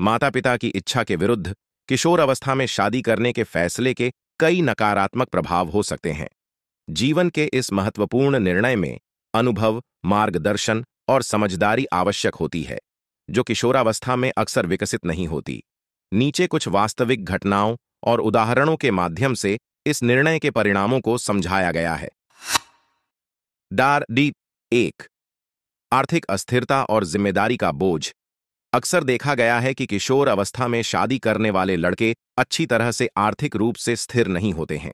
माता पिता की इच्छा के विरुद्ध किशोर अवस्था में शादी करने के फैसले के कई नकारात्मक प्रभाव हो सकते हैं जीवन के इस महत्वपूर्ण निर्णय में अनुभव मार्गदर्शन और समझदारी आवश्यक होती है जो किशोरावस्था में अक्सर विकसित नहीं होती नीचे कुछ वास्तविक घटनाओं और उदाहरणों के माध्यम से इस निर्णय के परिणामों को समझाया गया है डार डी एक आर्थिक अस्थिरता और जिम्मेदारी का बोझ अक्सर देखा गया है कि किशोर अवस्था में शादी करने वाले लड़के अच्छी तरह से आर्थिक रूप से स्थिर नहीं होते हैं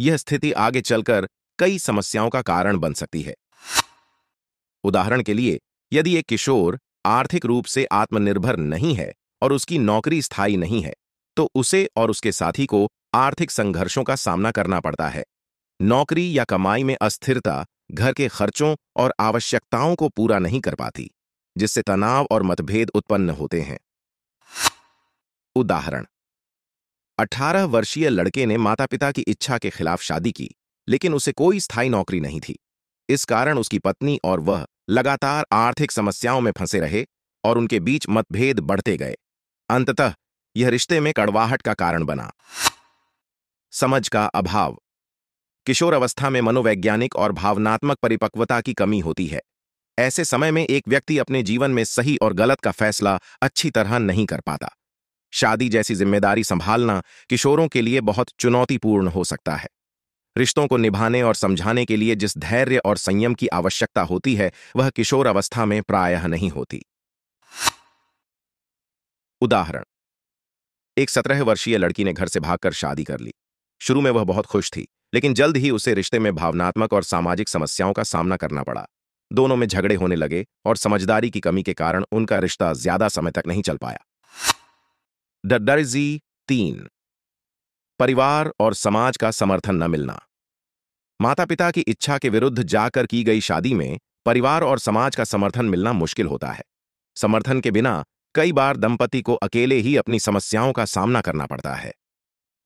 यह स्थिति आगे चलकर कई समस्याओं का कारण बन सकती है उदाहरण के लिए यदि एक किशोर आर्थिक रूप से आत्मनिर्भर नहीं है और उसकी नौकरी स्थायी नहीं है तो उसे और उसके साथी को आर्थिक संघर्षों का सामना करना पड़ता है नौकरी या कमाई में अस्थिरता घर के खर्चों और आवश्यकताओं को पूरा नहीं कर पाती जिससे तनाव और मतभेद उत्पन्न होते हैं उदाहरण 18 वर्षीय लड़के ने माता पिता की इच्छा के खिलाफ शादी की लेकिन उसे कोई स्थायी नौकरी नहीं थी इस कारण उसकी पत्नी और वह लगातार आर्थिक समस्याओं में फंसे रहे और उनके बीच मतभेद बढ़ते गए अंततः यह रिश्ते में कड़वाहट का कारण बना समझ का अभाव किशोर अवस्था में मनोवैज्ञानिक और भावनात्मक परिपक्वता की कमी होती है ऐसे समय में एक व्यक्ति अपने जीवन में सही और गलत का फैसला अच्छी तरह नहीं कर पाता शादी जैसी जिम्मेदारी संभालना किशोरों के लिए बहुत चुनौतीपूर्ण हो सकता है रिश्तों को निभाने और समझाने के लिए जिस धैर्य और संयम की आवश्यकता होती है वह किशोर अवस्था में प्रायः नहीं होती उदाहरण एक सत्रह वर्षीय लड़की ने घर से भागकर शादी कर ली शुरू में वह बहुत खुश थी लेकिन जल्द ही उसे रिश्ते में भावनात्मक और सामाजिक समस्याओं का सामना करना पड़ा दोनों में झगड़े होने लगे और समझदारी की कमी के कारण उनका रिश्ता ज्यादा समय तक नहीं चल पाया द डर्जी तीन परिवार और समाज का समर्थन न मिलना माता पिता की इच्छा के विरुद्ध जाकर की गई शादी में परिवार और समाज का समर्थन मिलना मुश्किल होता है समर्थन के बिना कई बार दंपति को अकेले ही अपनी समस्याओं का सामना करना पड़ता है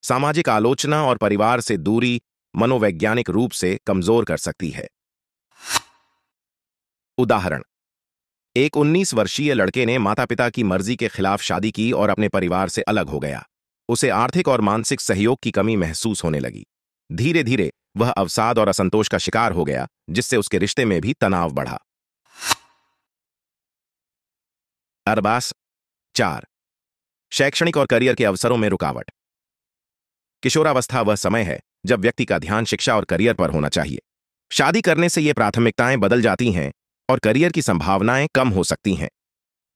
सामाजिक आलोचना और परिवार से दूरी मनोवैज्ञानिक रूप से कमजोर कर सकती है उदाहरण एक 19 वर्षीय लड़के ने माता पिता की मर्जी के खिलाफ शादी की और अपने परिवार से अलग हो गया उसे आर्थिक और मानसिक सहयोग की कमी महसूस होने लगी धीरे धीरे वह अवसाद और असंतोष का शिकार हो गया जिससे उसके रिश्ते में भी तनाव बढ़ा अरबास चार शैक्षणिक और करियर के अवसरों में रुकावट किशोरावस्था वह समय है जब व्यक्ति का ध्यान शिक्षा और करियर पर होना चाहिए शादी करने से ये प्राथमिकताएं बदल जाती हैं और करियर की संभावनाएं कम हो सकती हैं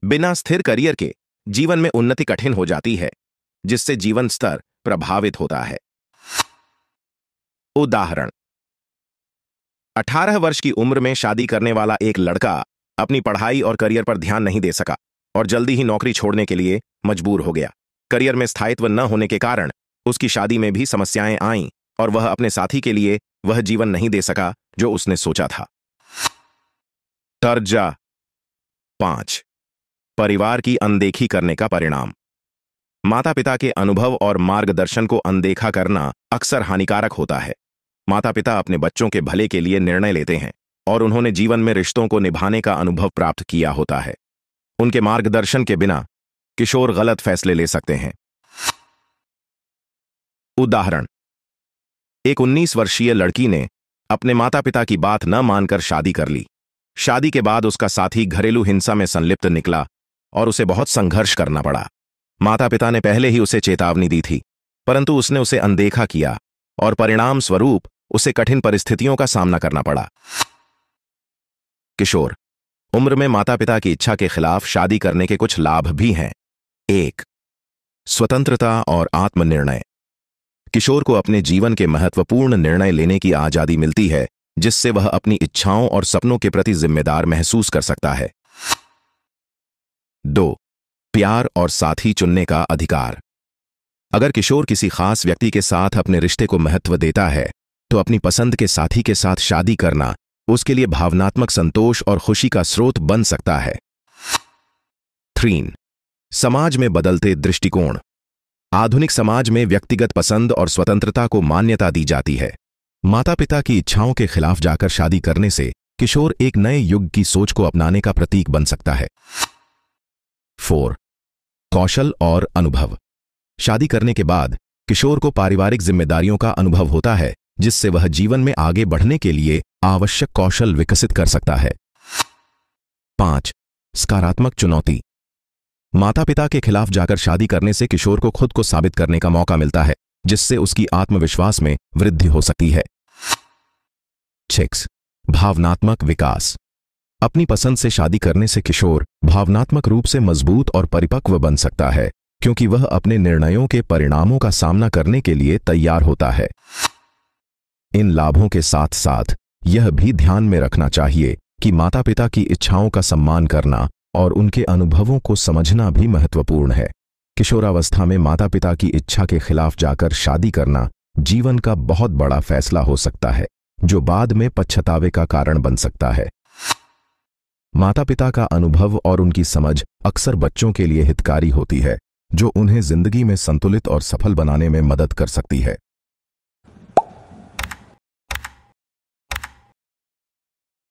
बिना स्थिर करियर के जीवन में उन्नति कठिन हो जाती है जिससे जीवन स्तर प्रभावित होता है उदाहरण 18 वर्ष की उम्र में शादी करने वाला एक लड़का अपनी पढ़ाई और करियर पर ध्यान नहीं दे सका और जल्दी ही नौकरी छोड़ने के लिए मजबूर हो गया करियर में स्थायित्व न होने के कारण उसकी शादी में भी समस्याएं आईं और वह अपने साथी के लिए वह जीवन नहीं दे सका जो उसने सोचा था दर्जा पांच परिवार की अनदेखी करने का परिणाम माता पिता के अनुभव और मार्गदर्शन को अनदेखा करना अक्सर हानिकारक होता है माता पिता अपने बच्चों के भले के लिए निर्णय लेते हैं और उन्होंने जीवन में रिश्तों को निभाने का अनुभव प्राप्त किया होता है उनके मार्गदर्शन के बिना किशोर गलत फैसले ले सकते हैं उदाहरण एक 19 वर्षीय लड़की ने अपने माता पिता की बात न मानकर शादी कर ली शादी के बाद उसका साथी घरेलू हिंसा में संलिप्त निकला और उसे बहुत संघर्ष करना पड़ा माता पिता ने पहले ही उसे चेतावनी दी थी परंतु उसने उसे अनदेखा किया और परिणाम स्वरूप उसे कठिन परिस्थितियों का सामना करना पड़ा किशोर उम्र में माता पिता की इच्छा के खिलाफ शादी करने के कुछ लाभ भी हैं एक स्वतंत्रता और आत्मनिर्णय किशोर को अपने जीवन के महत्वपूर्ण निर्णय लेने की आजादी मिलती है जिससे वह अपनी इच्छाओं और सपनों के प्रति जिम्मेदार महसूस कर सकता है दो प्यार और साथी चुनने का अधिकार अगर किशोर किसी खास व्यक्ति के साथ अपने रिश्ते को महत्व देता है तो अपनी पसंद के साथी के साथ शादी करना उसके लिए भावनात्मक संतोष और खुशी का स्रोत बन सकता है थ्रीन समाज में बदलते दृष्टिकोण आधुनिक समाज में व्यक्तिगत पसंद और स्वतंत्रता को मान्यता दी जाती है माता पिता की इच्छाओं के खिलाफ जाकर शादी करने से किशोर एक नए युग की सोच को अपनाने का प्रतीक बन सकता है फोर कौशल और अनुभव शादी करने के बाद किशोर को पारिवारिक जिम्मेदारियों का अनुभव होता है जिससे वह जीवन में आगे बढ़ने के लिए आवश्यक कौशल विकसित कर सकता है पांच सकारात्मक चुनौती माता पिता के खिलाफ जाकर शादी करने से किशोर को खुद को साबित करने का मौका मिलता है जिससे उसकी आत्मविश्वास में वृद्धि हो सकती है सिक्स भावनात्मक विकास अपनी पसंद से शादी करने से किशोर भावनात्मक रूप से मजबूत और परिपक्व बन सकता है क्योंकि वह अपने निर्णयों के परिणामों का सामना करने के लिए तैयार होता है इन लाभों के साथ साथ यह भी ध्यान में रखना चाहिए कि माता पिता की इच्छाओं का सम्मान करना और उनके अनुभवों को समझना भी महत्वपूर्ण है किशोरावस्था में माता पिता की इच्छा के खिलाफ जाकर शादी करना जीवन का बहुत बड़ा फैसला हो सकता है जो बाद में पच्छतावे का कारण बन सकता है माता पिता का अनुभव और उनकी समझ अक्सर बच्चों के लिए हितकारी होती है जो उन्हें जिंदगी में संतुलित और सफल बनाने में मदद कर सकती है